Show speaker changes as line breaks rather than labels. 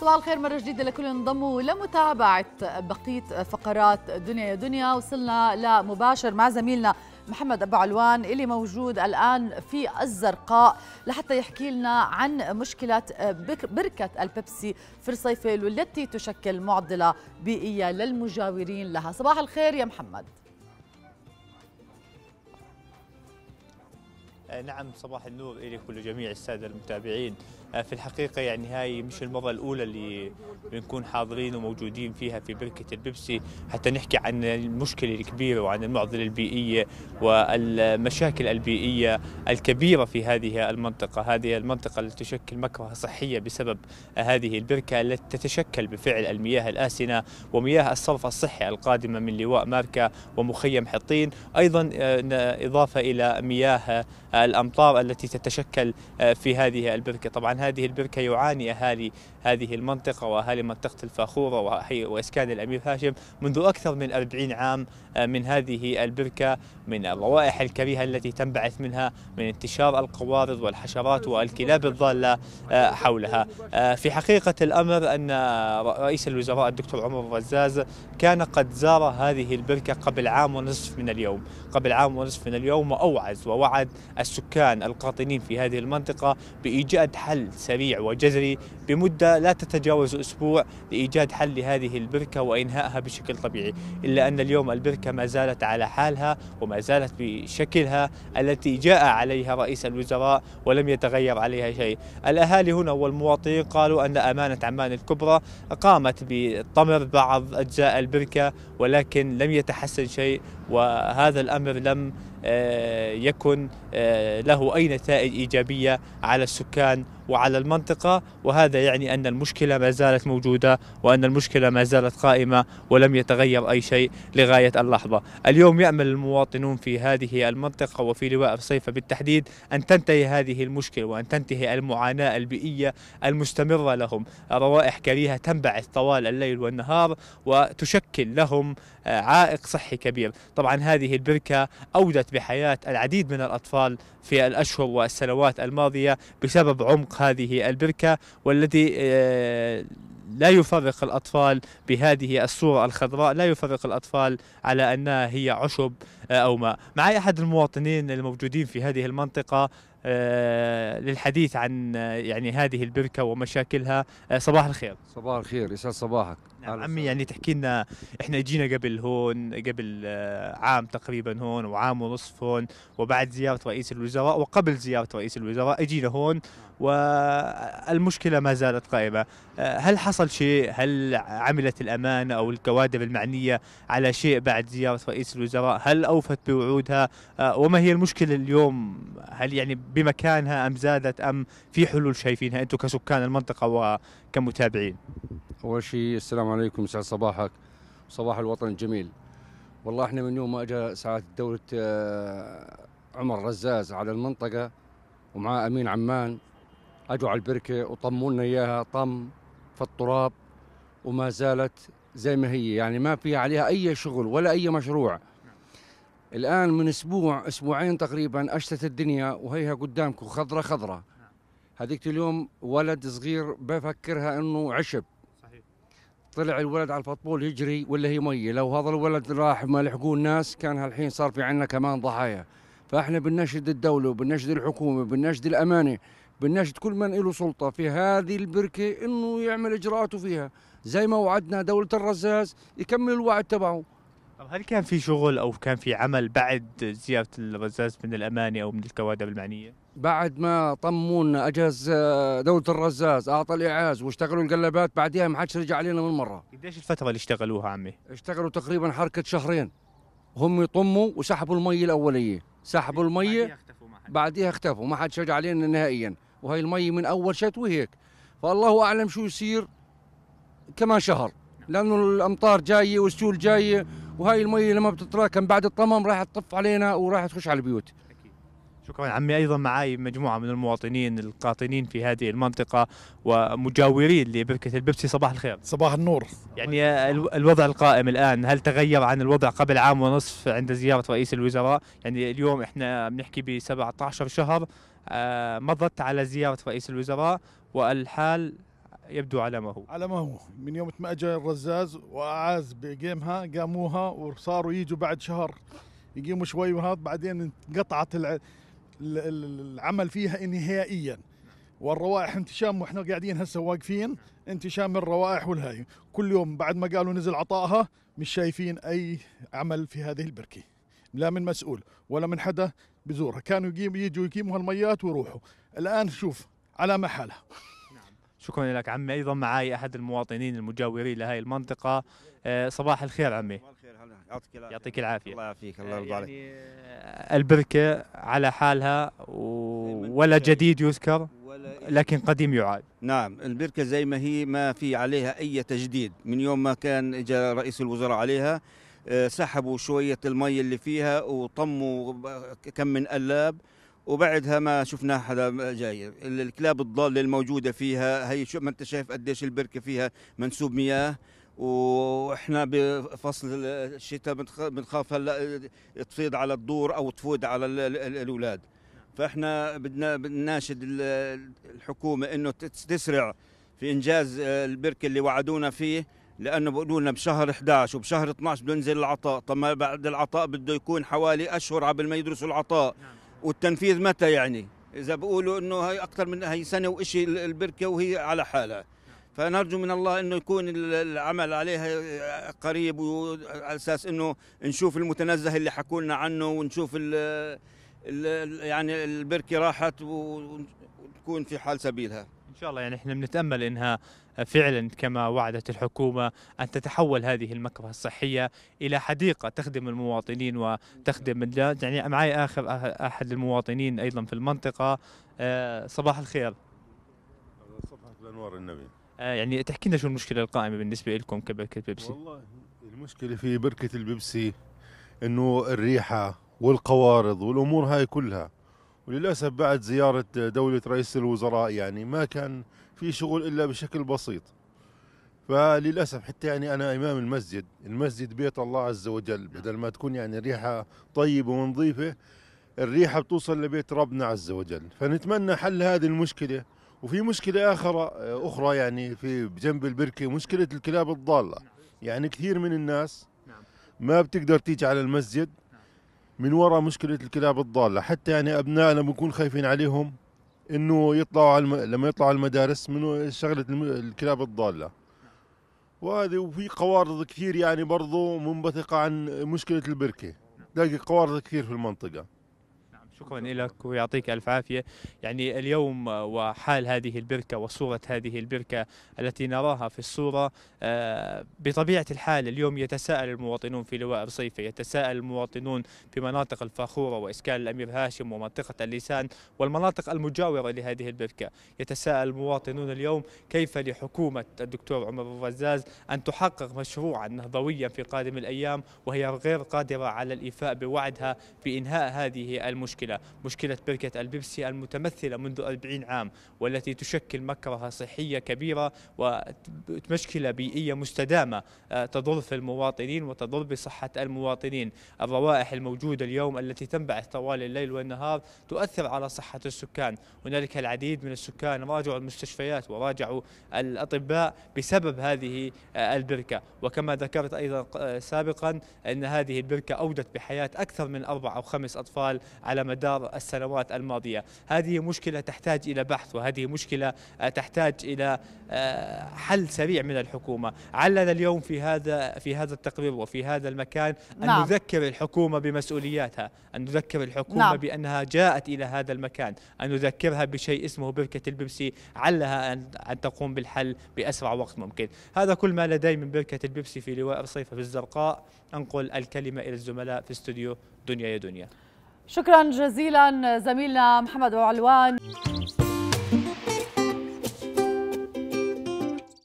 صباح الخير مرة جديدة لكل انضموا لمتابعة بقية فقرات دنيا يا دنيا وصلنا لمباشر مع زميلنا محمد أبو علوان اللي موجود الآن في الزرقاء لحتى يحكي لنا عن مشكلة بركة البيبسي في الصيفيل والتي تشكل معضلة بيئية للمجاورين لها صباح الخير يا محمد آه، نعم صباح النور اليك ولجميع السادة المتابعين آه، في الحقيقة يعني هاي مش المرة الأولى اللي بنكون حاضرين وموجودين فيها في بركة البيبسي حتى نحكي عن المشكلة الكبيرة وعن المعضلة البيئية والمشاكل البيئية الكبيرة في هذه المنطقة هذه المنطقة التي تشكل مكره صحية بسبب هذه البركة التي تتشكل بفعل المياه الآسنة ومياه الصرف الصحي القادمة من لواء ماركة ومخيم حطين أيضا آه، إضافة إلى مياه الامطار التي تتشكل آه، في هذه البركه، طبعا هذه البركه يعاني اهالي هذه المنطقه واهالي منطقه الفاخوره واسكان الامير هاشم منذ اكثر من 40 عام آه، من هذه البركه من الروائح الكريهه التي تنبعث منها من انتشار القوارض والحشرات والكلاب الضاله آه، حولها. في حقيقه الامر ان رئيس الوزراء الدكتور عمر الرزاز كان قد زار هذه البركه قبل عام ونصف من اليوم، قبل عام ونصف من اليوم واوعز ووعد السكان القاطنين في هذه المنطقة بإيجاد حل سريع وجذري بمدة لا تتجاوز أسبوع لإيجاد حل لهذه البركة وإنهائها بشكل طبيعي إلا أن اليوم البركة ما زالت على حالها وما زالت بشكلها التي جاء عليها رئيس الوزراء ولم يتغير عليها شيء الأهالي هنا والمواطنين قالوا أن أمانة عمان الكبرى قامت بطمر بعض أجزاء البركة ولكن لم يتحسن شيء وهذا الأمر لم آه، يكن آه، له أي نتائج إيجابية على السكان وعلى المنطقة وهذا يعني أن المشكلة ما زالت موجودة وأن المشكلة ما زالت قائمة ولم يتغير أي شيء لغاية اللحظة اليوم يأمل المواطنون في هذه المنطقة وفي لواء صيفة بالتحديد أن تنتهي هذه المشكلة وأن تنتهي المعاناة البيئية المستمرة لهم روائح كريهة تنبعث طوال الليل والنهار وتشكل لهم آه، عائق صحي كبير طبعا هذه البركة أودت بحياة العديد من الأطفال في الأشهر والسنوات الماضية بسبب عمق هذه البركة والذي آه، لا يفرق الأطفال بهذه الصورة الخضراء لا يفرق الأطفال على أنها هي عشب آه، أو ما معي أحد المواطنين الموجودين في هذه المنطقة آه، للحديث عن آه، يعني هذه البركة ومشاكلها صباح الخير صباح الخير يسعد صباحك نعم عمي يعني تحكي لنا احنا جينا قبل هون قبل عام تقريبا هون وعام ونصف هون وبعد زيارة رئيس الوزراء وقبل زيارة رئيس الوزراء اجينا هون نعم. والمشكلة ما زالت قائمة هل حصل شيء هل عملت الأمانة أو الكوادر المعنية على شيء بعد زيارة رئيس الوزراء هل أو اوفت بوعودها آه، وما هي المشكله اليوم هل يعني بمكانها ام زادت ام في حلول شايفينها انتم كسكان المنطقه وكمتابعين اول شيء السلام عليكم يسعد صباحك صباح الوطن
الجميل والله احنا من يوم ما اجى ساعه دوله آه، عمر رزاز على المنطقه ومعاه امين عمان اجوا على البركه وطموا لنا اياها طم في التراب وما زالت زي ما هي يعني ما في عليها اي شغل ولا اي مشروع الآن من أسبوع أسبوعين تقريبا أشتت الدنيا وهيها قدامكم خضرة خضرة نعم. هذيك اليوم ولد صغير بفكرها أنه عشب صحيح. طلع الولد على الفطبول يجري ولا هي مية لو هذا الولد راح ما لحقوه الناس كان هالحين صار في عنا كمان ضحايا فاحنا بنشد الدولة وبنشد الحكومة وبنناشد الأمانة بنشد كل من له سلطة في هذه البركة انه يعمل اجراءاته فيها زي ما وعدنا دولة الرزاز يكمل الوعد تبعه
طب هل كان في شغل او كان في عمل بعد زياره الرزاز من الاماني او من الكوادر المعنيه؟
بعد ما طمونا اجهز آه، دوله الرزاز اعطى الاعاز واشتغلوا القلبات بعدها ما حدش رجع علينا من مره
قديش الفتره اللي اشتغلوها عمي؟
اشتغلوا تقريبا حركه شهرين هم يطموا وسحبوا المي الاوليه سحبوا المي بعديها اختفوا ما حدش رجع علينا نهائيا وهي المي من اول شتوي هيك فالله اعلم شو يصير كمان شهر لانه الامطار جايه والسيول جايه وهاي المي لما بتتراكم بعد الطمم راح تطف علينا وراح تخش على
البيوت شكرا عمي ايضا معي مجموعه من المواطنين القاطنين في هذه المنطقه ومجاورين لبركه البيبسي صباح الخير صباح النور يعني الوضع القائم الان هل تغير عن الوضع قبل عام ونصف عند زياره رئيس الوزراء يعني اليوم احنا بنحكي ب 17 شهر آه، مضت على زياره رئيس الوزراء والحال يبدو على ما هو
على ما هو من يوم ما اجى الرزاز واعاز بجيمها قاموها وصاروا يجوا بعد شهر يقيموا شوي وهذا بعدين انقطعت العمل فيها نهائيا والروائح انتشام واحنا قاعدين هسه واقفين انتشام الروائح والهاي كل يوم بعد ما قالوا نزل عطائها مش شايفين اي عمل في هذه البركه لا من مسؤول ولا من حدا بزورها كانوا يجوا يقيموا هالميات ويروحوا الان شوف على محلها
شكرا لك عمي ايضا معي احد المواطنين المجاورين لهي المنطقه آه، صباح الخير عمي يعطيك العافيه يعطيك العافيه الله يعافيك الله آه، يرضى عليك يعني آه، البركه على حالها ولا جديد يذكر إيه. لكن قديم يعاد
نعم البركة زي ما هي ما في عليها أي تجديد من يوم ما كان اجى رئيس الوزراء عليها سحبوا شوية المي اللي فيها وطموا كم من قلاب وبعدها ما شفنا حدا جاي الكلاب الضاله الموجوده فيها هي شو ما انت شايف قديش البركه فيها منسوب مياه واحنا بفصل الشتاء بنخاف هلا تفيض على الدور او تفوت على الاولاد فاحنا بدنا بنناشد الحكومه انه تسرع في انجاز آه، البركه اللي وعدونا فيه لانه بيقولوا لنا بشهر 11 وبشهر 12 بده ينزل العطاء طب ما بعد العطاء بده يكون حوالي اشهر قبل ما يدرسوا العطاء نعم. والتنفيذ متى يعني اذا بقولوا انه هي اكثر من هي سنه وإشي البركه وهي على حالها فنرجو من الله انه يكون العمل عليها قريب وعلى اساس انه نشوف المتنزه اللي حكوا لنا عنه ونشوف ال ال يعني البركه راحت وتكون في حال سبيلها ان
شاء الله يعني احنا بنتامل انها فعلا كما وعدت الحكومة أن تتحول هذه المكبة الصحية إلى حديقة تخدم المواطنين وتخدم يعني معي آخر أحد المواطنين أيضا في المنطقة آه، صباح الخير صباح الأنوار النبي آه، يعني تحكي لنا شو المشكلة القائمة بالنسبة لكم كبركة بيبسي والله المشكلة في
بركة البيبسي انه الريحة والقوارض والامور هاي كلها وللاسف بعد زياره دوله رئيس الوزراء يعني ما كان في شغل إلا بشكل بسيط فللأسف حتى يعني أنا إمام المسجد المسجد بيت الله عز وجل نعم. بدل ما تكون يعني ريحة طيبة ونظيفة الريحة بتوصل لبيت ربنا عز وجل فنتمنى حل هذه المشكلة وفي مشكلة اخرى آه، أخرى يعني في جنب البركة مشكلة الكلاب الضالة نعم. يعني كثير من الناس نعم. ما بتقدر تيجي على المسجد من وراء مشكلة الكلاب الضالة حتى يعني أبنائنا بنكون خايفين عليهم انه يطلعوا على الم... لما يطلعوا على المدارس من شغله الم... الكلاب الضاله وهذه وفي قوارض كثير يعني برضو منبثقه عن مشكله البركه تلاقي قوارض كثير في المنطقه
شكرا لك ويعطيك الف عافيه يعني اليوم وحال هذه البركه وصوره هذه البركه التي نراها في الصوره آه، بطبيعه الحال اليوم يتساءل المواطنون في لواء رصيفه يتساءل المواطنون في مناطق الفاخوره واسكان الامير هاشم ومنطقه اللسان والمناطق المجاوره لهذه البركه يتساءل المواطنون اليوم كيف لحكومه الدكتور عمر الرزاز ان تحقق مشروعا نهضويا في قادم الايام وهي غير قادره على الايفاء بوعدها بانهاء هذه المشكله المشكلة مشكلة بركة البيبسي المتمثلة منذ 40 عام والتي تشكل مكرهة صحية كبيرة ومشكلة بيئية مستدامة آه، تضر في المواطنين وتضر بصحة المواطنين الروائح الموجودة اليوم التي تنبعث طوال الليل والنهار تؤثر على صحة السكان هنالك العديد من السكان راجعوا المستشفيات وراجعوا الأطباء بسبب هذه آه، البركة وكما ذكرت أيضا آه، سابقا أن هذه البركة أودت بحياة أكثر من أربع أو خمس أطفال على مدار مدار السنوات الماضية هذه مشكلة تحتاج إلى بحث وهذه مشكلة آه، تحتاج إلى آه، حل سريع من الحكومة علنا اليوم في هذا في هذا التقرير وفي هذا المكان أن نعم. نذكر الحكومة بمسؤولياتها أن نذكر الحكومة نعم. بأنها جاءت إلى هذا المكان أن نذكرها بشيء اسمه بركة البيبسي علها أن, أن تقوم بالحل بأسرع وقت ممكن هذا كل ما لدي من بركة البيبسي في لواء الصيفة في الزرقاء أنقل الكلمة إلى الزملاء في استوديو دنيا يا دنيا شكرا جزيلا زميلنا محمد علوان